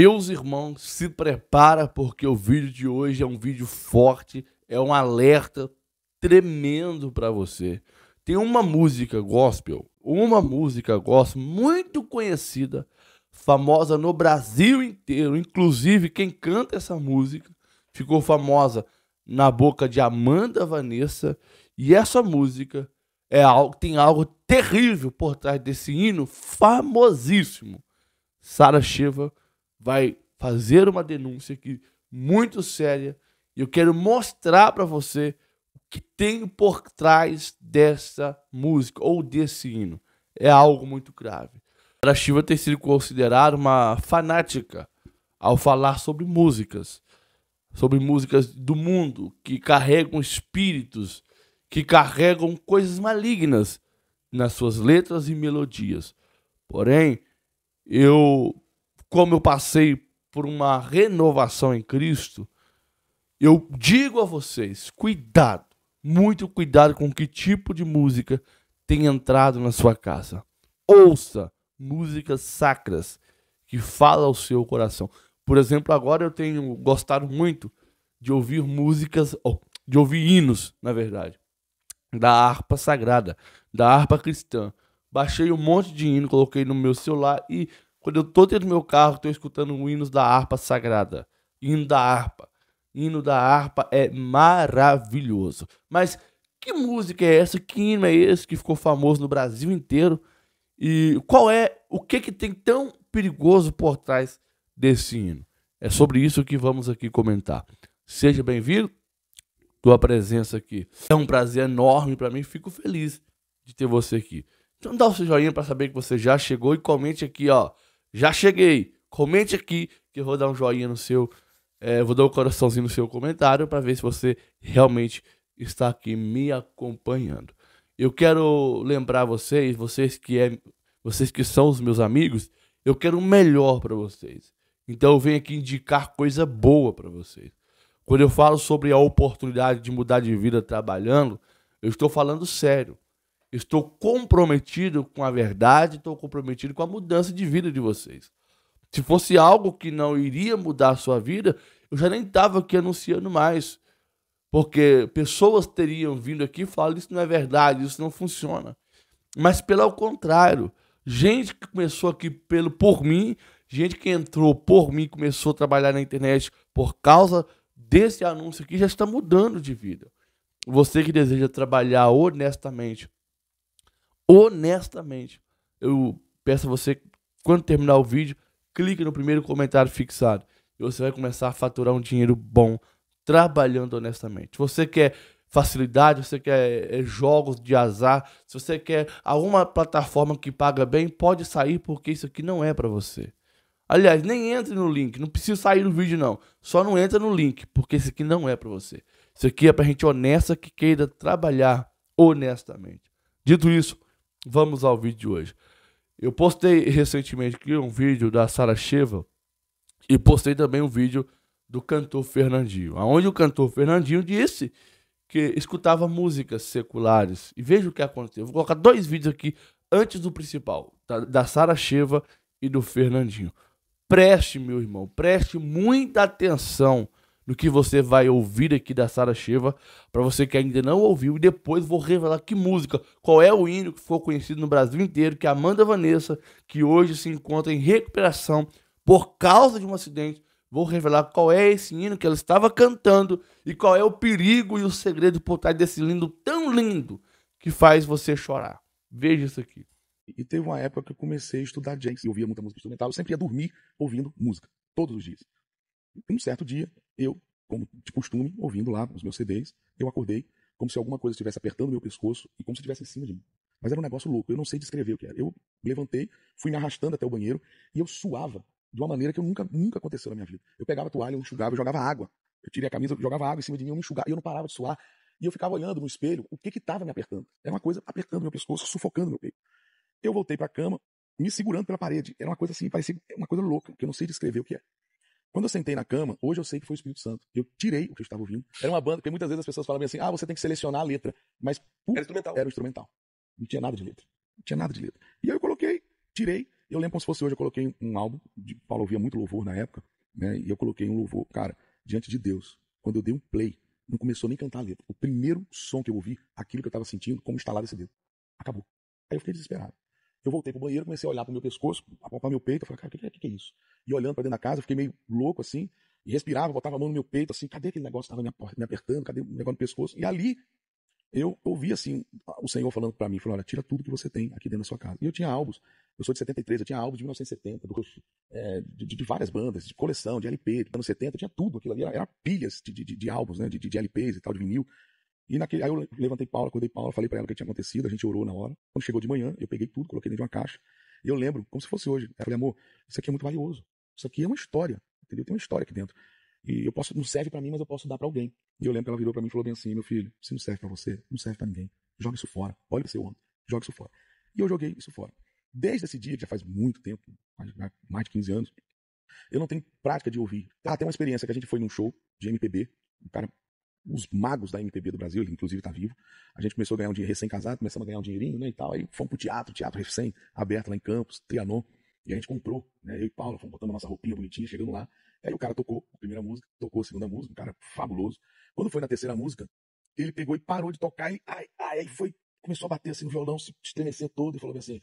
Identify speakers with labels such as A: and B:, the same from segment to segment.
A: Meus irmãos, se prepara porque o vídeo de hoje é um vídeo forte, é um alerta tremendo para você. Tem uma música gospel, uma música gospel muito conhecida, famosa no Brasil inteiro, inclusive quem canta essa música ficou famosa na boca de Amanda Vanessa, e essa música é algo, tem algo terrível por trás desse hino famosíssimo. Sara Shiva vai fazer uma denúncia aqui muito séria e eu quero mostrar para você o que tem por trás dessa música ou desse hino. É algo muito grave. A Shiva ter sido considerada uma fanática ao falar sobre músicas, sobre músicas do mundo que carregam espíritos, que carregam coisas malignas nas suas letras e melodias. Porém, eu como eu passei por uma renovação em Cristo, eu digo a vocês: cuidado, muito cuidado com que tipo de música tem entrado na sua casa. Ouça músicas sacras que fala ao seu coração. Por exemplo, agora eu tenho gostado muito de ouvir músicas, de ouvir hinos, na verdade, da harpa sagrada, da harpa cristã. Baixei um monte de hino, coloquei no meu celular e quando eu tô dentro do meu carro, tô escutando o hino da harpa sagrada. Hino da harpa. Hino da harpa é maravilhoso. Mas que música é essa? Que hino é esse que ficou famoso no Brasil inteiro? E qual é, o que que tem tão perigoso por trás desse hino? É sobre isso que vamos aqui comentar. Seja bem-vindo, tua presença aqui. É um prazer enorme para mim, fico feliz de ter você aqui. Então dá o seu joinha para saber que você já chegou e comente aqui, ó já cheguei. Comente aqui que eu vou dar um joinha no seu, é, vou dar um coraçãozinho no seu comentário para ver se você realmente está aqui me acompanhando. Eu quero lembrar vocês, vocês que é, vocês que são os meus amigos, eu quero o melhor para vocês. Então eu venho aqui indicar coisa boa para vocês. Quando eu falo sobre a oportunidade de mudar de vida trabalhando, eu estou falando sério. Estou comprometido com a verdade, estou comprometido com a mudança de vida de vocês. Se fosse algo que não iria mudar a sua vida, eu já nem estava aqui anunciando mais. Porque pessoas teriam vindo aqui e falado: isso não é verdade, isso não funciona. Mas pelo contrário, gente que começou aqui pelo por mim, gente que entrou por mim, começou a trabalhar na internet por causa desse anúncio aqui, já está mudando de vida. Você que deseja trabalhar honestamente honestamente. Eu peço a você, quando terminar o vídeo, clique no primeiro comentário fixado. E você vai começar a faturar um dinheiro bom trabalhando honestamente. Você quer facilidade, você quer eh, jogos de azar, se você quer alguma plataforma que paga bem, pode sair porque isso aqui não é para você. Aliás, nem entre no link, não precisa sair do vídeo não. Só não entra no link, porque isso aqui não é para você. Isso aqui é para gente honesta que queira trabalhar honestamente. Dito isso, Vamos ao vídeo de hoje. Eu postei recentemente aqui um vídeo da Sara Sheva e postei também um vídeo do cantor Fernandinho, aonde o cantor Fernandinho disse que escutava músicas seculares. E veja o que aconteceu. Vou colocar dois vídeos aqui antes do principal, da, tá? da Sara Sheva e do Fernandinho. Preste, meu irmão, preste muita atenção do que você vai ouvir aqui da Sara Sheva, para você que ainda não ouviu, e depois vou revelar que música, qual é o hino que ficou conhecido no Brasil inteiro, que a é Amanda Vanessa, que hoje se encontra em recuperação por causa de um acidente, vou revelar qual é esse hino que ela estava cantando e qual é o perigo e o
B: segredo por trás desse lindo tão lindo que faz você chorar. Veja isso aqui. E teve uma época que eu comecei a estudar jazz e ouvia muita música instrumental. Eu sempre ia dormir ouvindo música, todos os dias. Um certo dia, eu, como de costume, ouvindo lá os meus CDs, eu acordei como se alguma coisa estivesse apertando meu pescoço e como se estivesse em cima de mim. Mas era um negócio louco, eu não sei descrever o que era. Eu levantei, fui me arrastando até o banheiro e eu suava de uma maneira que eu nunca, nunca aconteceu na minha vida. Eu pegava a toalha, eu enxugava, eu jogava água. Eu tirei a camisa, eu jogava água em cima de mim, eu me enxugava, e eu não parava de suar. E eu ficava olhando no espelho o que que me apertando. Era uma coisa apertando meu pescoço, sufocando meu peito. Eu voltei para a cama, me segurando pela parede. Era uma coisa assim, parecia uma coisa louca, que eu não sei descrever o que é. Quando eu sentei na cama, hoje eu sei que foi o Espírito Santo. Eu tirei o que eu estava ouvindo. Era uma banda, porque muitas vezes as pessoas falam assim: ah, você tem que selecionar a letra. Mas era instrumental. Era instrumental. Não tinha nada de letra. Não tinha nada de letra. E aí eu coloquei, tirei. Eu lembro como se fosse hoje, eu coloquei um álbum. De, Paulo ouvia muito louvor na época, né? E eu coloquei um louvor, cara, diante de Deus. Quando eu dei um play, não começou nem a cantar a letra. O primeiro som que eu ouvi, aquilo que eu estava sentindo, como estalar esse dedo. Acabou. Aí eu fiquei desesperado. Eu voltei pro banheiro, comecei a olhar pro meu pescoço, apontar meu peito, eu falei, cara, o que, é, que, que, é isso? E olhando para dentro da casa, eu fiquei meio louco assim, e respirava, botava a mão no meu peito, assim, cadê aquele negócio que estava me, apertando, cadê o negócio no pescoço? E ali eu ouvi assim, o Senhor falando para mim, falou, olha, tira tudo que você tem aqui dentro da sua casa. E eu tinha álbuns, eu sou de 73, eu tinha álbuns de 1970, do, é, de, de, várias bandas, de coleção, de LP, dos anos 70, tinha tudo aquilo ali, era pilhas de, de, de álbuns, né, de, de LPs e tal, de vinil. E naquele, aí eu levantei Paula, acordei Paula, falei para ela o que tinha acontecido, a gente orou na hora. Quando chegou de manhã, eu peguei tudo, coloquei dentro de uma caixa. E eu lembro, como se fosse hoje. Eu falei, amor, isso aqui é muito valioso. Isso aqui é uma história, entendeu? Tem uma história aqui dentro. E eu posso, não serve para mim, mas eu posso dar para alguém. E eu lembro que ela virou para mim e falou bem assim: meu filho, se não serve para você, não serve para ninguém. Joga isso fora. Olha pro seu ombro, joga isso fora. E eu joguei isso fora. Desde esse dia, que já faz muito tempo, mais de 15 anos, eu não tenho prática de ouvir. Ah, tem uma experiência que a gente foi num show de MPB, um cara os magos da MPB do Brasil, ele inclusive está vivo. A gente começou a ganhar um dinheiro recém-casado, começamos a ganhar um dinheirinho, né, e tal. Aí fomos o teatro, teatro recém, aberto lá em Campos, Trianon. E a gente comprou, né, eu e Paulo, fomos botando a nossa roupinha bonitinha, chegando lá. Aí o cara tocou a primeira música, tocou a segunda música, um cara fabuloso. Quando foi na terceira música, ele pegou e parou de tocar e ai, ai, aí foi, começou a bater assim no violão, se estremecer todo e falou assim: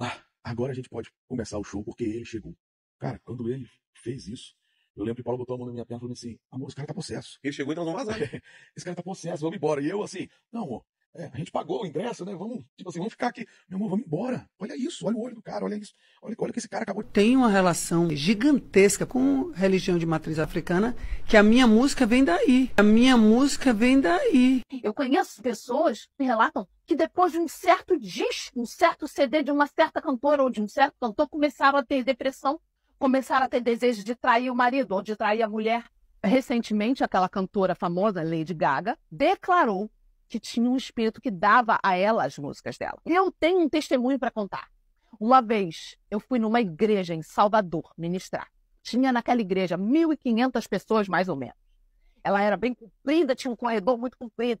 B: "Ah, agora a gente pode começar o show porque ele chegou". Cara, quando ele fez isso, eu lembro que Paulo botou a mão na minha perna e falou assim: amor, esse cara tá possesso. Ele chegou e então nós vamos vazar. esse cara tá possesso, vamos embora. E eu assim: não, amor, é, a gente pagou o ingresso, né? Vamos, tipo assim, vamos ficar aqui. Meu amor, vamos embora.
C: Olha isso, olha o olho do cara, olha isso. Olha, olha que esse cara acabou. Tem uma relação gigantesca com religião de matriz africana, que a minha música vem daí. A minha música vem daí. Eu conheço pessoas que relatam que depois de um certo disco, um certo CD de uma certa cantora ou de um certo cantor, começaram a ter depressão começaram a ter desejo de trair o marido ou de trair a mulher. Recentemente, aquela cantora famosa, Lady Gaga, declarou que tinha um espírito que dava a ela as músicas dela. Eu tenho um testemunho para contar. Uma vez eu fui numa igreja em Salvador ministrar. Tinha naquela igreja 1.500 pessoas, mais ou menos. Ela era bem comprida, tinha um corredor muito comprido.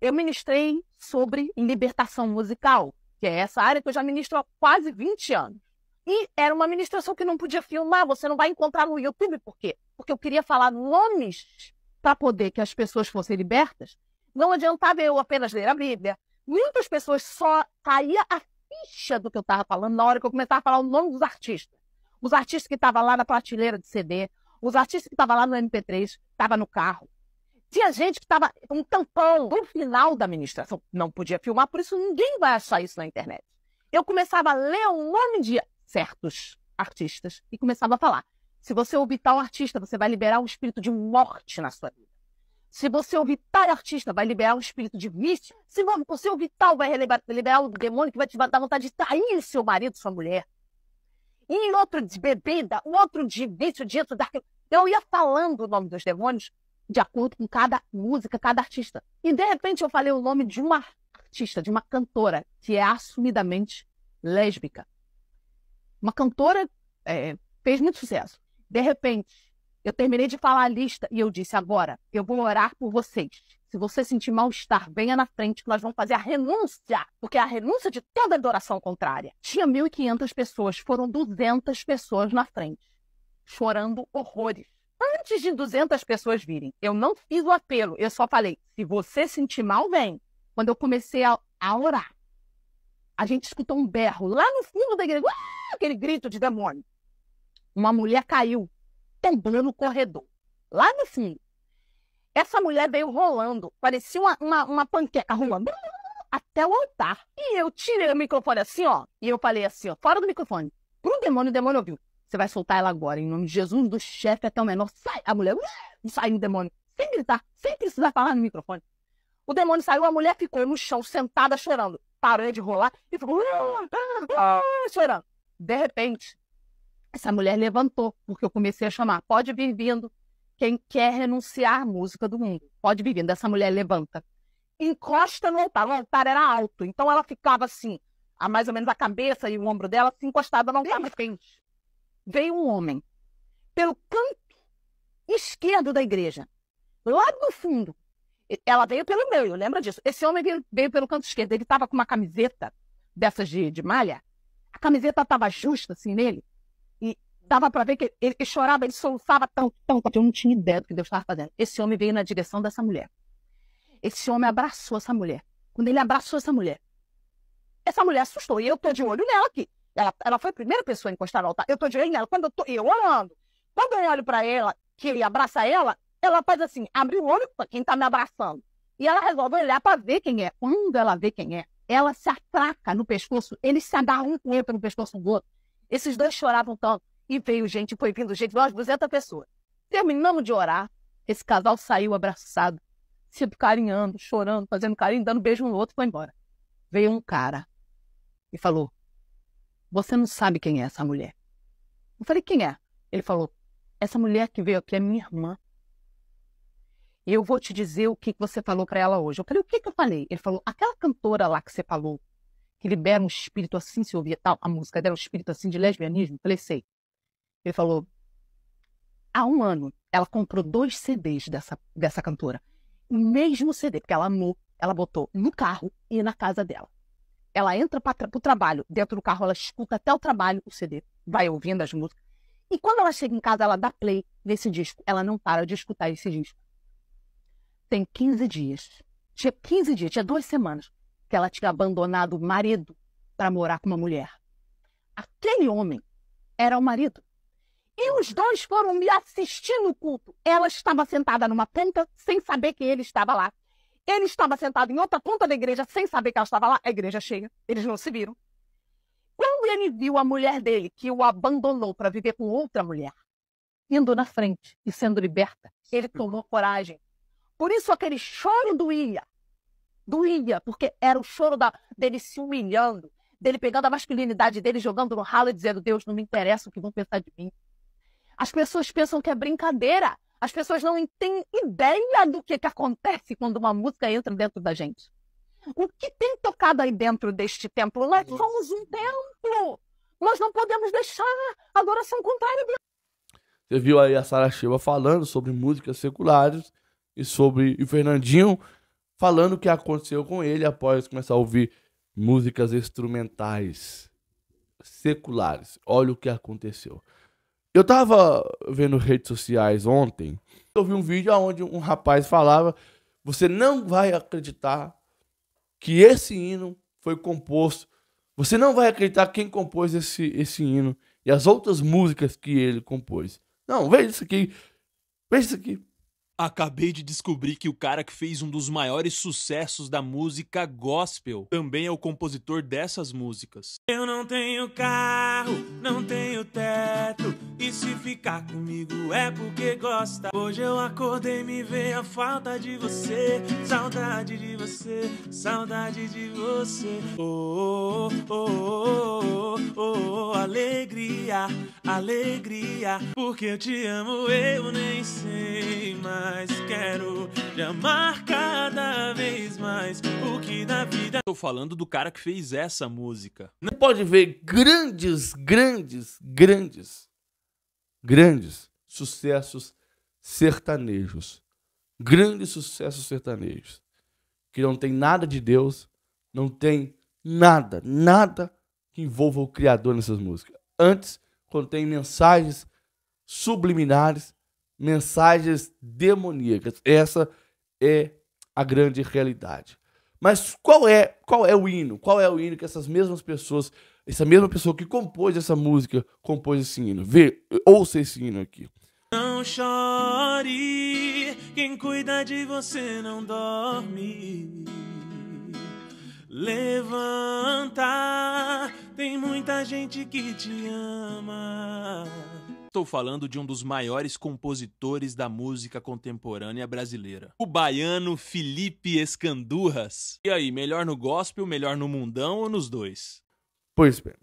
C: Eu ministrei sobre libertação musical, que é essa área que eu já ministro há quase 20 anos. E era uma administração que não podia filmar, você não vai encontrar no YouTube, por quê? Porque eu queria falar nomes para poder que as pessoas fossem libertas. Não adiantava eu apenas ler a Bíblia. Muitas pessoas só caía a ficha do que eu estava falando na hora que eu começava a falar o nome dos artistas. Os artistas que estavam lá na prateleira de CD, os artistas que estavam lá no MP3, estavam no carro. Tinha gente que estava um tampão no final da administração. Não podia filmar, por isso ninguém vai achar isso na internet. Eu começava a ler o nome de certos artistas e começava a falar: se você ouvir tal artista, você vai liberar um espírito de morte na sua vida. Se você ouvir tal artista, vai liberar um espírito de vício. Se você ouvir tal, vai liberar um demônio que vai te dar vontade de trair seu marido, sua mulher. E outro de bebida, o outro de vício, de outro da... Então, eu ia falando o nome dos demônios de acordo com cada música, cada artista. E de repente eu falei o nome de uma artista, de uma cantora que é assumidamente lésbica. Uma cantora é, fez muito sucesso. De repente, eu terminei de falar a lista e eu disse: agora eu vou orar por vocês. Se você sentir mal-estar, venha na frente que nós vamos fazer a renúncia, porque é a renúncia de toda adoração contrária. Tinha 1.500 pessoas, foram 200 pessoas na frente, chorando horrores. Antes de 200 pessoas virem, eu não fiz o apelo, eu só falei: se você sentir mal, vem. Quando eu comecei a, a orar, a gente escuta um berro lá no fundo da igreja, ah! aquele grito de demônio. Uma mulher caiu, tombando no corredor, lá no fundo. Essa mulher veio rolando, parecia uma, uma, uma panqueca rolando até o altar. E eu tirei o microfone assim, ó, e eu falei assim, ó, fora do microfone. Pro demônio, o demônio ouviu. Você vai soltar ela agora, em nome de Jesus, do chefe até o menor. Sai! A mulher sai o demônio, sem gritar, sem precisar falar no microfone. O demônio saiu, a mulher ficou no chão, sentada, chorando parou de rolar e ficou ah, ah, ah", chorando. De repente, essa mulher levantou, porque eu comecei a chamar: pode vir vindo quem quer renunciar à música do mundo. Pode vir vindo. Essa mulher levanta, encosta no altar. O altar era alto, então ela ficava assim, a mais ou menos a cabeça e o ombro dela se assim, encostada no altar. De repente, veio um homem pelo canto esquerdo da igreja, lá do fundo, ela veio pelo meio, lembra disso? Esse homem veio, veio pelo canto esquerdo. Ele estava com uma camiseta dessas de, de malha. A camiseta estava justa, assim, nele. E dava para ver que ele, ele, chorava, ele soluçava tão, tão, que eu não tinha ideia do que Deus estava fazendo. Esse homem veio na direção dessa mulher. Esse homem abraçou essa mulher. Quando ele abraçou essa mulher, essa mulher assustou. E eu tô de olho nela aqui. Ela, ela foi a primeira pessoa a encostar no altar. Eu tô de olho nela. Quando eu tô eu olhando quando eu olho para ela, que ele abraça ela, ela faz assim, abre o olho para quem está me abraçando. E ela resolve olhar para ver quem é. Quando ela vê quem é, ela se atraca no pescoço, eles se agarram um com no pescoço do outro. Esses dois choravam tanto. E veio gente, foi vindo gente, umas 200 pessoas. Terminamos de orar, esse casal saiu abraçado, se carinhando, chorando, fazendo carinho, dando beijo um no outro e foi embora. Veio um cara e falou: Você não sabe quem é essa mulher. Eu falei: Quem é? Ele falou: Essa mulher que veio aqui é minha irmã eu vou te dizer o que você falou para ela hoje. Eu falei, o que, que eu falei? Ele falou, aquela cantora lá que você falou, que libera um espírito assim, se ouvia tal, a música dela, é um espírito assim de lesbianismo. Eu falei, sei. Ele falou, há um ano, ela comprou dois CDs dessa, dessa cantora. O mesmo CD, porque ela amou, ela botou no carro e na casa dela. Ela entra para o trabalho, dentro do carro ela escuta até o trabalho o CD, vai ouvindo as músicas. E quando ela chega em casa, ela dá play nesse disco. Ela não para de escutar esse disco tem 15 dias. Tinha 15 dias, tinha duas semanas que ela tinha abandonado o marido para morar com uma mulher. Aquele homem era o marido. E os dois foram me assistir no culto. Ela estava sentada numa ponta sem saber que ele estava lá. Ele estava sentado em outra ponta da igreja sem saber que ela estava lá. A igreja cheia. Eles não se viram. Quando ele viu a mulher dele, que o abandonou para viver com outra mulher, indo na frente e sendo liberta, ele tomou coragem por isso aquele choro doía. Doía, porque era o choro da, dele se humilhando, dele pegando a masculinidade dele, jogando no ralo e dizendo: Deus, não me interessa o que vão pensar de mim. As pessoas pensam que é brincadeira. As pessoas não têm ideia do que, que acontece quando uma música entra dentro da gente. O que tem tocado aí dentro deste templo? Nós uhum. somos um templo. Nós não podemos deixar a adoração contrária.
A: Você viu aí a Sara Sheba falando sobre músicas seculares e sobre o Fernandinho, falando o que aconteceu com ele após começar a ouvir músicas instrumentais seculares. Olha o que aconteceu. Eu tava vendo redes sociais ontem, eu vi um vídeo onde um rapaz falava: Você não vai acreditar que esse hino foi composto. Você não vai acreditar quem compôs esse, esse hino e as outras músicas que ele compôs. Não, veja isso
B: aqui. Veja isso aqui. Acabei de descobrir que o cara que fez um dos maiores sucessos da música gospel também é o compositor dessas músicas. Eu não tenho carro, não tenho teto, e se ficar comigo é porque gosta. Hoje eu acordei e me veio a falta de você, saudade de você, saudade de você. Oh, oh, oh, oh, oh, oh alegria, alegria. Porque eu te amo, eu nem sei, mas quero te amar cada vez mais. O que na vida. Tô falando do cara que fez essa música. Não pode
A: ver grandes, grandes, grandes, grandes sucessos sertanejos. Grandes sucessos sertanejos. Que não tem nada de Deus, não tem nada, nada que envolva o Criador nessas músicas. Antes, contém mensagens subliminares, mensagens demoníacas. Essa é a grande realidade. Mas qual é, qual é o hino? Qual é o hino que essas mesmas pessoas, essa mesma pessoa que compôs essa música, compôs esse hino? Vê, ouça esse hino aqui.
B: Não chore, quem cuida de você não dorme. Levanta, tem muita gente que te ama. Estou falando de um dos maiores compositores da música contemporânea brasileira, o baiano Felipe
A: Escandurras. E aí, melhor no gospel, melhor no mundão ou nos dois? Pois bem,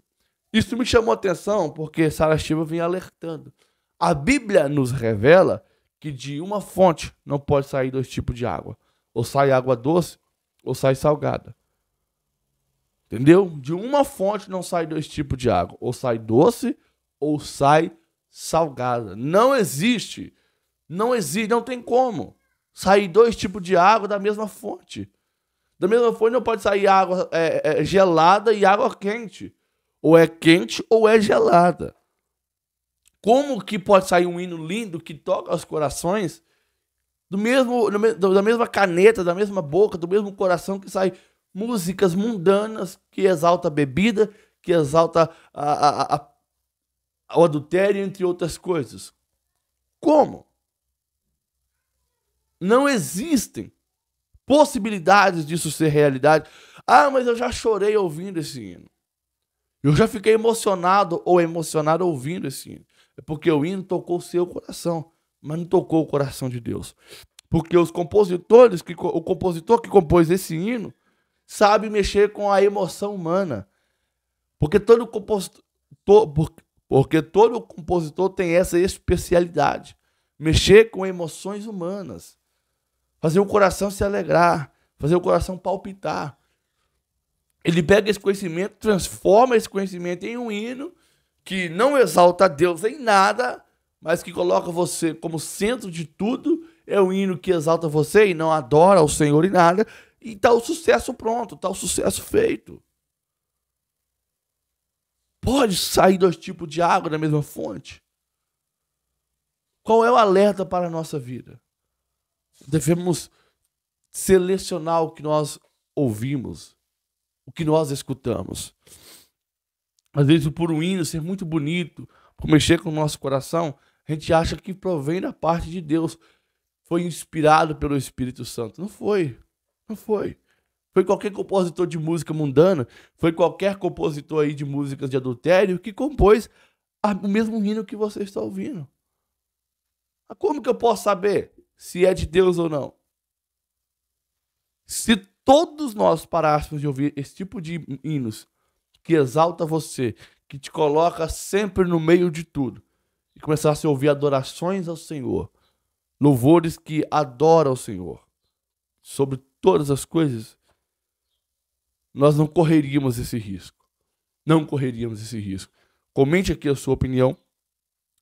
A: isso me chamou a atenção porque Sara Silva vem alertando. A Bíblia nos revela que de uma fonte não pode sair dois tipos de água. Ou sai água doce, ou sai salgada. Entendeu? De uma fonte não sai dois tipos de água. Ou sai doce ou sai salgada. Não existe. Não existe, não tem como sair dois tipos de água da mesma fonte. Da mesma fonte não pode sair água é, é, gelada e água quente. Ou é quente ou é gelada. Como que pode sair um hino lindo que toca os corações do mesmo da mesma caneta, da mesma boca, do mesmo coração que sai músicas mundanas que exalta a bebida, que exalta a, a, a, o adultério, entre outras coisas. Como? Não existem possibilidades disso ser realidade. Ah, mas eu já chorei ouvindo esse hino. Eu já fiquei emocionado ou emocionado ouvindo esse hino. É porque o hino tocou o seu coração, mas não tocou o coração de Deus. Porque os compositores que o compositor que compôs esse hino sabe mexer com a emoção humana. Porque todo compositor, porque todo compositor tem essa especialidade, mexer com emoções humanas, fazer o coração se alegrar, fazer o coração palpitar. Ele pega esse conhecimento, transforma esse conhecimento em um hino que não exalta Deus em nada, mas que coloca você como centro de tudo. É um hino que exalta você e não adora o Senhor em nada. E tá o sucesso pronto, tá o sucesso feito. Pode sair dois tipos de água da mesma fonte? Qual é o alerta para a nossa vida? Devemos selecionar o que nós ouvimos, o que nós escutamos. Às vezes, por um hino ser muito bonito, por mexer com o nosso coração, a gente acha que provém da parte de Deus. Foi inspirado pelo Espírito Santo. Não foi. Não foi. Foi qualquer compositor de música mundana, foi qualquer compositor aí de músicas de adultério que compôs a, o mesmo hino que você está ouvindo. Ah, como que eu posso saber se é de Deus ou não? Se todos nós parássemos de ouvir esse tipo de hinos que exalta você, que te coloca sempre no meio de tudo, e começasse a ouvir adorações ao Senhor, louvores que adoram o Senhor, sobre todas as coisas, nós não correríamos esse risco. Não correríamos esse risco. Comente aqui a sua opinião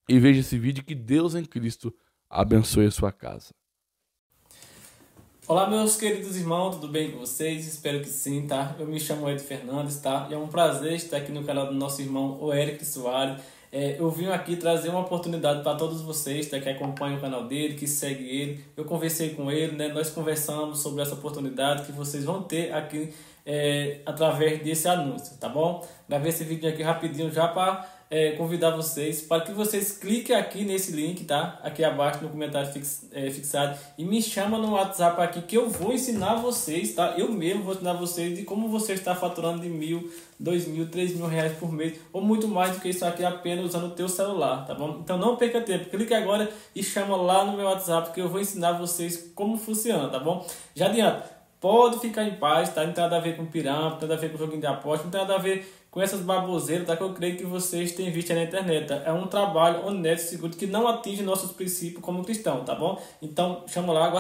A: e veja esse vídeo que Deus em Cristo abençoe a sua casa. Olá, meus queridos irmãos, tudo bem com vocês? Espero que sim, tá? Eu me chamo Ed Fernandes, tá? E é um prazer estar aqui no canal do nosso irmão, o Eric Soares. É, eu vim aqui trazer uma oportunidade para todos vocês né, que acompanham o canal dele, que seguem ele. Eu conversei com ele, né, nós conversamos sobre essa oportunidade que vocês vão ter aqui é, através desse anúncio, tá bom? Gravei esse vídeo aqui rapidinho já para é, convidar vocês para que vocês cliquem aqui nesse link, tá? Aqui abaixo no comentário fix, é, fixado e me chama no WhatsApp aqui que eu vou ensinar vocês, tá? Eu mesmo vou ensinar vocês de como você está faturando de mil, dois mil, três mil reais por mês ou muito mais do que isso aqui apenas usando o teu celular, tá bom? Então não perca tempo, clique agora e chama lá no meu WhatsApp que eu vou ensinar vocês como funciona, tá bom? Já adianta, pode ficar em paz, tá? Não tem nada a ver com pirâmide, não tem nada a ver com joguinho de aposta, não tem nada a ver com essas baboseiras tá, que eu creio que vocês têm visto na internet. Tá? É um trabalho honesto e seguro que não atinge nossos princípios como cristão, tá bom? Então, chama lá.